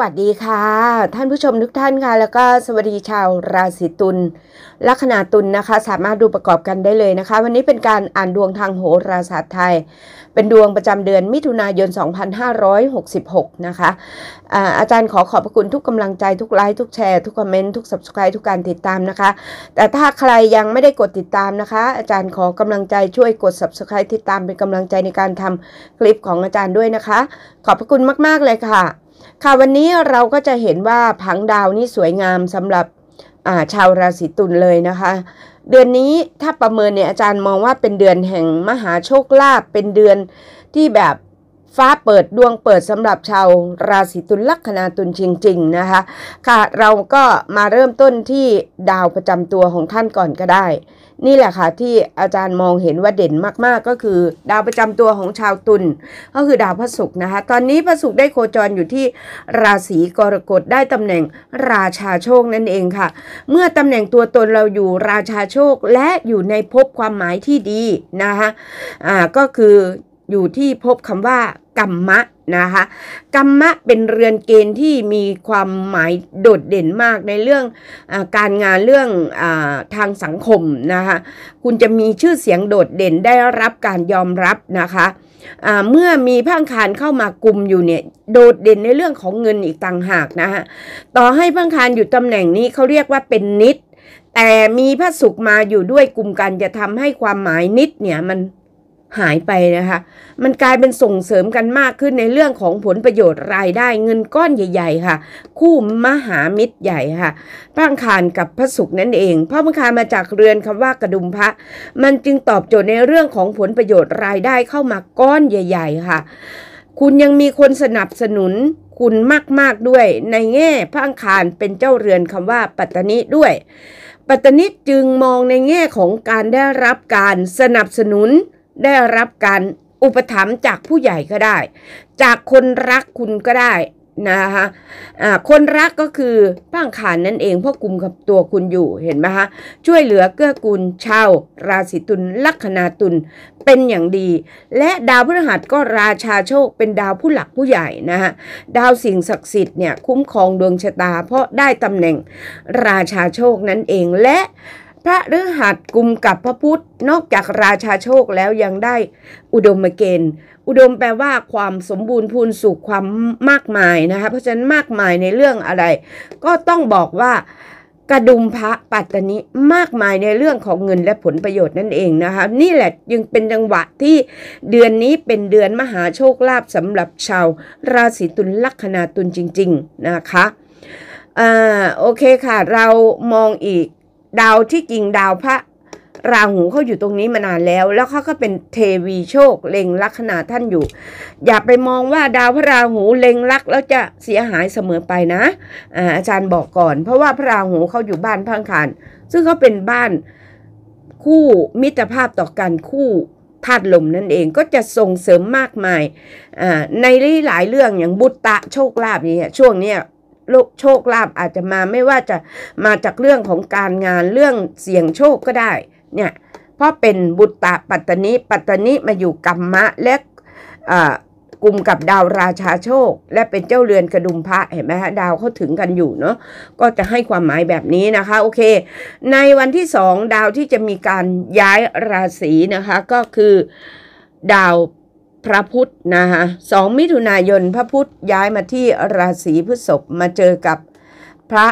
วัสดีค่ะ ท่านผู้ชมทุกท่านค่ะ แล้วก็สวัสดีชาวราศีตุลลัคนาตุลนนะคะ สามารถดูประกอบกันได้เลยนะคะ วันนี้เป็นการอ่านดวงทางโหราศาสตร์ไทย เป็นดวงประจำเดือนมิถุนายน 2566 นะคะอาอาจารย์ขอขอบพระคุณทุกกำลังใจทุกไลค์ ทุกแชร์ทุกคอมเมนต์ ทุกสับสกายทุกการติดตามนะคะ แต่ถ้าใครยังไม่ได้กดติดตามนะคะ อาจารย์ขอกำลังใจช่วยกดสับสกายติดตามเป็นกำลังใจในการทำคลิปของอาจารย์ด้วยนะคะ ขอบพระคุณมากๆเลยค่ะค่ะวันนี้เราก็จะเห็นว่าผังดาวนี้สวยงามสำหรับชาวราศีตุลเลยนะคะ เดือนนี้ถ้าประเมินเนี่ยอาจารย์มองว่าเป็นเดือนแห่งมหาโชคลาภเป็นเดือนที่แบบฟ้าเปิดดวงเปิดสำหรับชาวราศีตุลลัคนาตุลจริงๆนะคะค่ะเราก็มาเริ่มต้นที่ดาวประจำตัวของท่านก่อนก็ได้นี่แหละค่ะที่อาจารย์มองเห็นว่าเด่นมากๆ ก็คือ ดาวประจำตัวของชาวตุลก็คือดาวพระศุกร์นะคะตอนนี้พระศุกร์ได้โคจรอยู่ที่ราศีกรกฎได้ตำแหน่งราชาโชคนั่นเองค่ะเมื่อตำแหน่งตัวตนเราอยู่ราชาโชคและอยู่ในภพความหมายที่ดีนะคะอ่าก็คืออยู่ที่พบคำว่ากรรมะนะคะกรรมะเป็นเรือนเกณฑ์ที่มีความหมายโดดเด่นมากในเรื่องอการงานเรื่องอทางสังคมนะคะคุณจะมีชื่อเสียงโดดเด่นได้รับการยอมรับนะคะเมื่อมีพังคานเข้ามากุมอยู่เนี่ย โดดเด่นในเรื่องของเงินอีกต่างหากนะคะต่อให้พังคานอยู่ตำแหน่งนี้เขาเรียกว่าเป็นนิด แต่มีพระสุขมาอยู่ด้วยกลุ่มกันจะทำให้ความหมายนิดเนี่ยมันหายไปนะคะ มันกลายเป็นส่งเสริมกันมากขึ้นในเรื่องของผลประโยชน์รายได้ เงินก้อนใหญ่ ๆ ค่ะ คู่มหามิตรใหญ่ค่ะพระอังคารกับพระสุกนั่นเองพระอังคารมาจากเรือนคำว่ากระดุมพระ มันจึงตอบโจทย์ในเรื่องของผลประโยชน์รายได้เข้ามาก้อนใหญ่ ๆ ค่ะ คุณยังมีคนสนับสนุน คุณมากๆด้วยในแง่พระอังคารเป็นเจ้าเรือนคำว่าปัตตนิด้วย ปัตตนิจึงมองในแง่ของการได้รับการสนับสนุนได้รับการอุปถัมภ์จากผู้ใหญ่ก็ได้ จากคนรักคุณก็ได้นะคะะคนรักก็คือป้างขานนั่นเองพวกกลุ่มกับตัวคุณอยู่เห็นไหมคะช่วยเหลือเกื้อกูลชาวราศีตุลลัคนาตุลเป็นอย่างดี และดาวพฤหัสก็ราชาโชคเป็นดาวผู้หลักผู้ใหญ่นะฮะดาวสิ่งศักดิ์สิทธิ์เนี่ยคุ้มครองดวงชะตา เพราะได้ตำแหน่งราชาโชคนั่นเองและพระฤหัสกุมกับพระพุทธนอกจากราชาโชคแล้วยังได้อุดมเกณฑ์ อุดมแปลว่าความสมบูรณ์พูนสุขความมากมายนะคะเพราะฉะนั้นมากมายในเรื่องอะไร ก็ต้องบอกว่ากระดุมพระปัตตนิมากมายในเรื่องของเงินและผลประโยชน์นั่นเองนะคะนี่แหละยังเป็นจังหวะที่เดือนนี้เป็นเดือนมหาโชคลาภสำหรับชาว ราศีตุลลัคนาตุลจริง ๆนะคะอ่าโอเคค่ะเรามองอีกดาวที่จริงดาวพระราหูเขาอยู่ตรงนี้มานานแล้วแล้วเขาก็เป็นเทวีโชคเล็งลักษณะท่านอยู่ อย่าไปมองว่าดาวพระราหูเล็งลักแล้วจะเสียหายเสมอไปนะอาจารย์บอกก่อน เพราะว่าพระราหูเขาอยู่บ้านพังคานซึ่งเขาเป็นบ้านคู่มิตรภาพต่อกันคู่ธาตุลมนั่นเองก็จะส่งเสริมมากมายในหลายเรื่องอย่างบุตตะโชคลาภนี่ช่วงเนี้ยโชคลาภอาจจะมาไม่ว่าจะมาจากเรื่องของการงานเรื่องเสี่ยงโชคก็ได้เนี่ยเพราะเป็นบุตตปัตตนิปัตตนิมาอยู่กรรมะและกลุ่มกับดาวราชาโชค และเป็นเจ้าเรือนกระดุมพระเห็นไหมฮะดาวเขาถึงกันอยู่เนาะก็จะให้ความหมายแบบนี้นะคะโอเคในวันที่สองดาวที่จะมีการย้ายราศีนะคะก็คือดาวพระพุธนะฮะสองมิถุนายนพระพุธย้ายมาที่ราศีพฤษภมาเจอกับพระ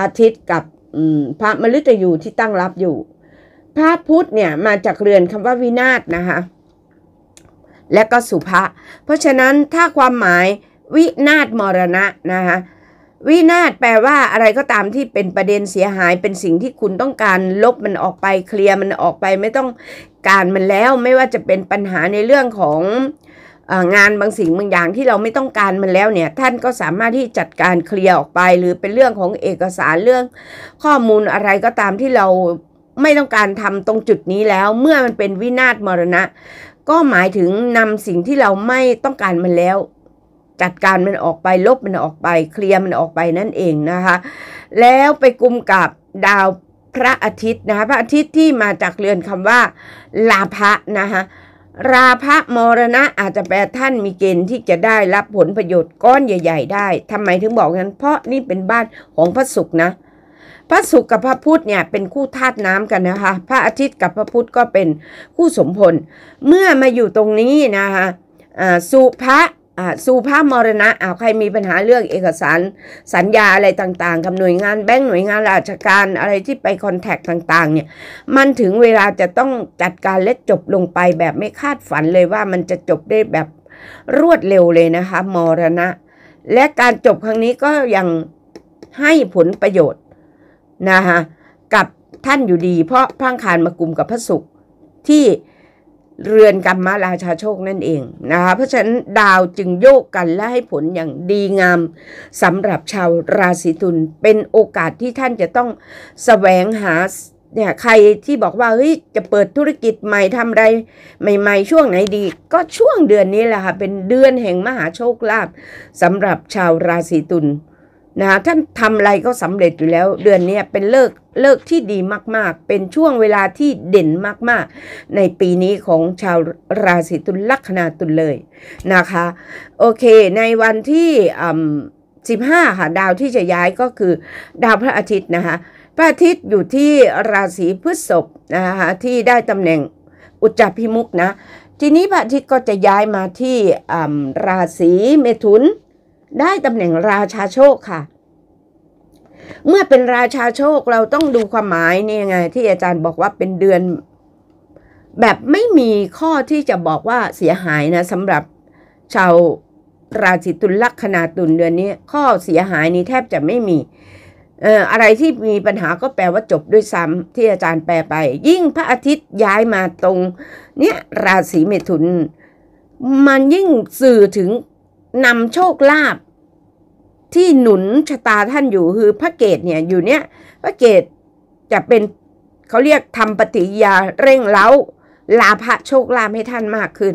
อาทิตย์กับพระมฤตยูที่ตั้งรับอยู่ พระพุธเนี่ยมาจากเรือนคำว่าวินาศนะคะและก็สุภะเพราะฉะนั้นถ้าความหมายวินาศมรณะนะคะวินาศแปลว่าอะไรก็ตามที่เป็นประเด็นเสียหาย เป็นสิ่งที่คุณต้องการลบมันออกไป เคลียร์มันออกไปไม่ต้องการมันแล้ว ไม่ว่าจะเป็นปัญหาในเรื่องของงานบางสิ่งบางอย่างที่เราไม่ต้องการมันแล้วเนี่ย ท่านก็สามารถที่จัดการเคลียร์ออกไปหรือเป็นเรื่องของเอกสารเรื่อง ข้อมูลอะไรก็ตามที่เราไม่ต้องการทำตรงจุดนี้แล้ว เมื่อมันเป็นวินาศมรณะ ก็หมายถึงนำสิ่งที่เราไม่ต้องการมันแล้วจัดการมันออกไปลบมันออกไปเคลียร์มันออกไปนั่นเองนะคะแล้วไปกุมกับดาวพระอาทิตย์นะคะพระอาทิตย์ที่มาจากเรือนคำว่าลาภะนะคะราภะมรณะอาจจะแปลท่านมีเกณฑ์ที่จะได้รับผลประโยชน์ก้อนใหญ่ ๆ ได้ทำไมถึงบอกงั้นเพราะนี่เป็นบ้านของพระศุกร์นะพระศุกร์กับพระพุธเนี่ยเป็นคู่ธาตุน้ำกันนะคะพระอาทิตย์กับพระพุธก็เป็นคู่สมพลเมื่อมาอยู่ตรงนี้นะคะสุภะสู่ภาพมรณะอาใครมีปัญหาเรื่องเอกสารสัญญาอะไรต่างๆกับหน่วยงานแบงก์หน่วยงานราชการอะไรที่ไปคอนแทคต่างๆเนี่ยมันถึงเวลาจะต้องจัดการและจบลงไปแบบไม่คาดฝันเลยว่ามันจะจบได้แบบรวดเร็วเลยนะคะมรณะ และการจบครั้งนี้ก็ยังให้ผลประโยชน์นะคะกับท่านอยู่ดีเพราะพังคานมากลุ่มกับพระสุขที่เรือนกรรมราชาโชคนั่นเองนะคะเพราะฉะนั้นดาวจึงโยกกันและให้ผลอย่างดีงามสำหรับชาวราศีตุลเป็นโอกาสที่ท่านจะต้องสแสวงหาเนี่ยใครที่บอกว่าเฮ้ยจะเปิดธุรกิจใหม่ทำอะไรใหม่ๆช่วงไหนดี ก็ช่วงเดือนนี้แหละค่ะเป็นเดือนแห่งมหาโชคลาภสำหรับชาวราศีตุลนะคะท่านทำอะไรก็สำเร็จอยู่แล้วเดือนนี้เป็นเลิกเลิกที่ดีมากๆ เป็นช่วงเวลาที่เด่นมากๆในปีนี้ของชาวราศีตุลลัคนาตุลเลยนะคะโอเคในวันที่สิบห้าค่ะดาวที่จะย้ายก็คือดาวพระอาทิตย์นะคะพระอาทิตย์อยู่ที่ราศีพฤษภนะคะที่ได้ตำแหน่งอุจจพิมุกนะ ทีนี้พระอาทิตย์ก็จะย้ายมาที่ราศีเมถุนได้ตำแหน่งราชาโชคค่ะ เมื่อเป็นราชาโชคเราต้องดูความหมายนี่ไง ที่อาจารย์บอกว่าเป็นเดือน แบบไม่มีข้อที่จะบอกว่าเสียหายนะสำหรับชาวราศีตุลลักษนาตุลเดือนนี้ข้อเสียหายนี้แทบจะไม่มีเอ่ออะไรที่มีปัญหาก็แปลว่าจบด้วยซ้ำที่อาจารย์แปลไป ยิ่งพระอาทิตย์ย้ายมาตรง เนี้ยราศีเมถุน มันยิ่งสื่อถึงนำโชคลาภที่หนุนชะตาท่านอยู่คือพระเกตเนี่ยอยู่เนี่ยพระเกตจะเป็นเขาเรียกทำปฏิยาเร่งเล้า ลาภโชคลาภให้ท่านมากขึ้น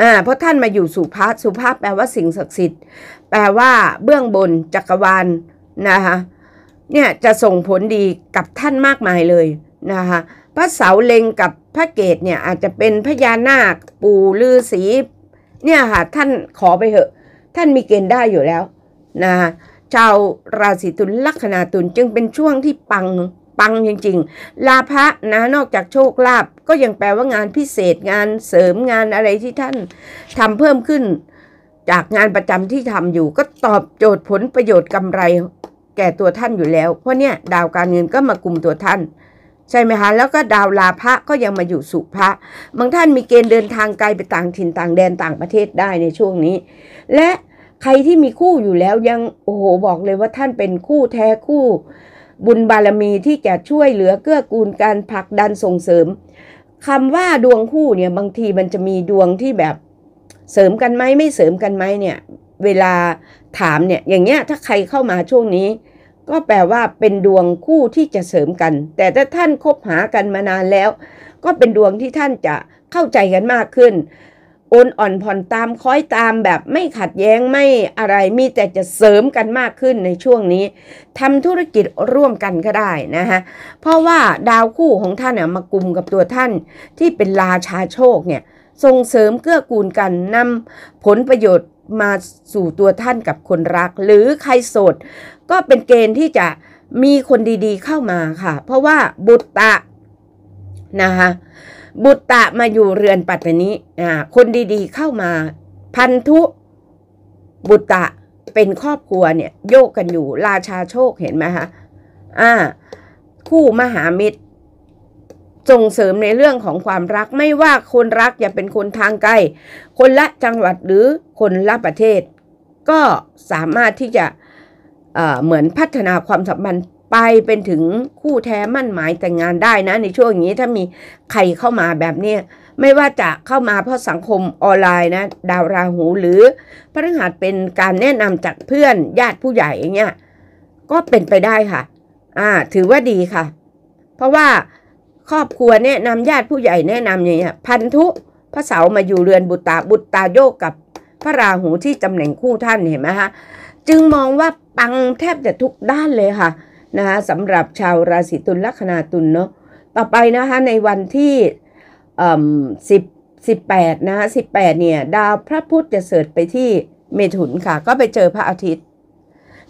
อ่าเพราะท่านมาอยู่สุภาพสุภาพแปลว่าสิ่งศักดิ์สิทธิ์แปลว่าเบื้องบน จักรวาลนะคะเนี่ยจะส่งผลดีกับท่านมากมายเลยนะคะพระเสาเล็งกับพระเกตเนี่ยอาจจะเป็นพญานาคปู่ลือศีเนี่ยค่ะท่านขอไปเถอะท่านมีเกณฑ์ได้อยู่แล้วนะะชาวราศีตุลลัคนาตุลจึงเป็นช่วงที่ปังปังจริง ๆ ลาภะนะ นอกจากโชค ลาภก็ยังแปลว่างานพิเศษงานเสริมงานอะไรที่ท่าน ทำเพิ่มขึ้น จากงานประจำที่ทำอยู่ก็ตอบโจทย์ผลประโยชน์กำไรแก่ตัวท่านอยู่แล้ว เพราะเนี่ย ดาวการเงินก็มากลุ่มตัวท่าน ใช่ไหมคะแล้วก็ดาวลาภะก็ยังมาอยู่สุภะบางท่านมีเกณฑ์เดินทางไกลไปต่างถิ่นต่างแดนต่างประเทศได้ในช่วงนี้ และใครที่มีคู่อยู่แล้วยังโอ้โหบอกเลยว่าท่านเป็นคู่แท้คู่ บุญบารมีที่จะช่วยเหลือเกื้อกูลการผลักดันส่งเสริมคำว่าดวงคู่เนี่ยบางทีมันจะมีดวงที่แบบเสริมกันไหมไม่เสริมกันไหมเนี่ยเวลาถามเนี่ยอย่างเงี้ยถ้าใครเข้ามาช่วงนี้ ก็แปลว่าเป็นดวงคู่ที่จะเสริมกัน แต่ถ้าท่านคบหากันมานานแล้ว ก็เป็นดวงที่ท่านจะเข้าใจกันมากขึ้นโอน อ่อนผ่อนตามคอยตามแบบไม่ขัดแย้งไม่อะไรมีแต่จะเสริมกันมากขึ้นในช่วงนี้ทำธุรกิจร่วมกันก็ได้นะฮะ เพราะว่าดาวคู่ของท่านเนี่ยมากลุ่มกับตัวท่านที่เป็นราชาโชค เนี่ยส่งเสริม เกื้อ กูลกันนำผลประโยชน์มาสู่ตัวท่านกับคนรัก หรือใครโสด ก็เป็นเกณฑ์ที่จะมีคนดีๆเข้ามาค่ะเพราะว่าบุตตนะคะบุตตะมาอยู่เรือนปัตตานีอ่าคนดีๆเข้ามาพันธุบุตตะเป็นครอบครัวเนี่ย โยกกันอยู่ราชาโชคเห็นไหมฮะอ่าคู่มหามิตรส่งเสริมในเรื่องของความรักไม่ว่าคนรักจะเป็นคนทางไกล คนละจังหวัดหรือคนละประเทศ ก็สามารถที่จะเหมือนพัฒนาความสัมพันธ์ไปเป็นถึงคู่แท้มั่นหมายแต่งงานได้นะ ในช่วงนี้ถ้ามีใครเข้ามาแบบนี้ ไม่ว่าจะเข้ามาเพราะสังคมออนไลน์นะ ดาวราหูหรือพรฤหัสเป็นการแนะนำจากเพื่อนญาติผู้ใหญ่เงี้ยก็เป็นไปได้ค่ะ อ่า ถือว่าดีค่ะ เพราะว่าครอบครัวแนะนำญาติผู้ใหญ่แนะนำอย่างเงี้ยพันธุ พระเสามาอยู่เรือนบุตตาบุตตาโยกกับพระราหูที่ตำแหน่งคู่ท่านเห็นไหมคะจึงมองว่าปังแทบจะทุกด้านเลยค่ะนะคะสำหรับชาวราศีตุลลัคนาตุลเนาะต่อไปนะคะในวันที่สิบสิบแปดนะคะสิบแปดเนี่ยดาวพระพุธจะเสด็จไปที่เมถุนค่ะ ก็ไปเจอพระอาทิตย์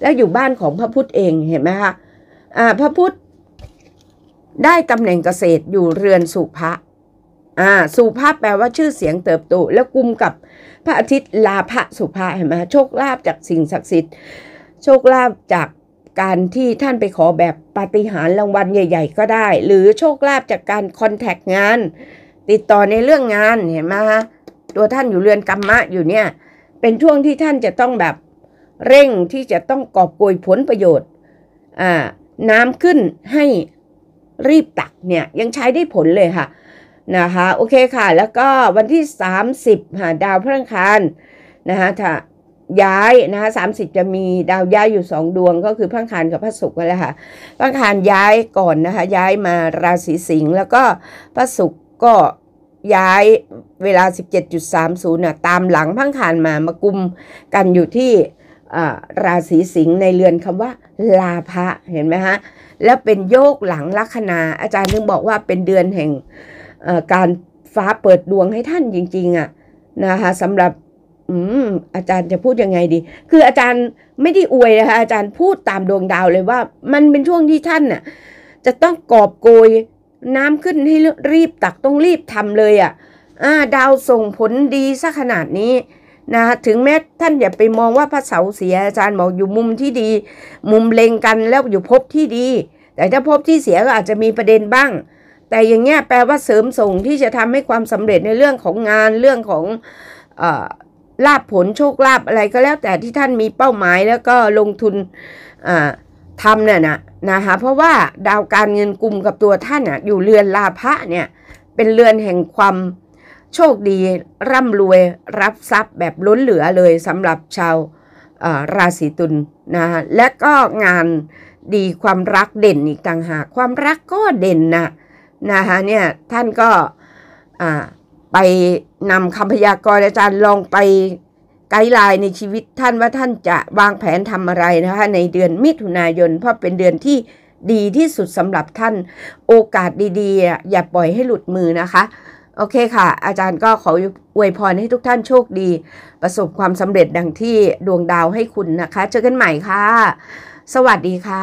แล้วอยู่บ้านของพระพุธเองเห็นไหมคะาพระพุธได้ตำแหน่งเกษตรอยู่เรือนสุภะอ่าสุภาพแปลว่าชื่อเสียงเติบโตแล้วกุมกับพระอาทิตย์ ลาภสุภาเห็นไหมโชคลาภจากสิ่งศักดิ์สิทธิ์โชคลาภจากการที่ท่านไปขอแบบปาฏิหาริย์รางวัลใหญ่ๆก็ได้ หรือโชคลาภจากการคอนแทคงานติดต่อในเรื่องงานเห็นไหมฮะตัวท่านอยู่เรือนกรรมะอยู่เนี่ย เป็นช่วงที่ท่านจะต้องแบบเร่งที่จะต้องกอบโกยผลประโยชน์อ่าน้ำขึ้นให้รีบตักเนี่ย ยังใช้ได้ผลเลยค่ะนะคะโอเคค่ะ แล้วก็วันที่ 30ค่ะดาวพระอังคารนะคะย้ายนะคะสามสิบจะมีดาวย้ายอยู่สองดวง ก็คือพังคานกับพระศุกร์ก็แล้วค่ะ พังคานย้ายก่อนนะคะย้ายมาราศีสิงห์แล้วก็พระศุกร์ก็ย้ายเวลา 17.30นะ่ะตามหลังพังคานมามากุมกันอยู่ที่ราศีสิงห์ในเรือนคำว่า ลาภะเห็นไหมฮะ แล้วเป็นโยกหลังลัคนาอาจารย์นึงบอกว่าเป็นเดือนแห่งการฟ้าเปิดดวงให้ท่านจริงๆอะ่ะนะคะสำหรับอืมอาจารย์จะพูดยังไงดี คืออาจารย์ไม่ได้อวยนะคะอาจารย์พูดตามดวงดาวเลยว่า มันเป็นช่วงที่ท่านน่ะจะต้องกอบโกยน้ำขึ้นให้รีบตักต้องรีบทำเลยอะ่ะอ่าดาวส่งผลดีซะขนาดนี้นะถึงแม้ท่านอย่าไปมองว่าพระเสาเสีย อาจารย์บอกอยู่มุมที่ดี มุมเลงกันแล้วอยู่พบที่ดี แต่ถ้าพบที่เสียก็อาจจะมีประเด็นบ้าง แต่อย่างเงี้ยแปลว่าเสริมส่งที่จะทำให้ความสำเร็จในเรื่องของงานเรื่องของลาบผลโชคลาบอะไรก็แล้วแต่ที่ท่านมีเป้าหมายแล้วก็ลงทุนทำเนี่ยนะนะคะเพราะว่าดาวการเงินกลุ่มกับตัวท่านอะอยู่เรือนลาภะเนี่ยเป็นเรือนแห่งความโชคดีร่ำรวยรับทรัพย์แบบล้นเหลือเลยสำหรับชาวราศีตุลนะฮะและก็งานดีความรักเด่นอีกต่างหากความรักก็เด่นนะนะคะเนี่ยท่านก็อ่าไปนำคำพยากรณ์อาจารย์ลองไปไกด์ไลน์ในชีวิตท่านว่าท่านจะวางแผนทำอะไรนะคะ ในเดือนมิถุนายน เพราะเป็นเดือนที่ดีที่สุดสำหรับท่านโอกาสดีๆ อย่าปล่อยให้หลุดมือนะคะ โอเคค่ะ อาจารย์ก็ขออวยพรให้ทุกท่านโชคดี ประสบความสำเร็จดังที่ดวงดาวให้คุณนะคะ เจอกันใหม่ค่ะ สวัสดีค่ะ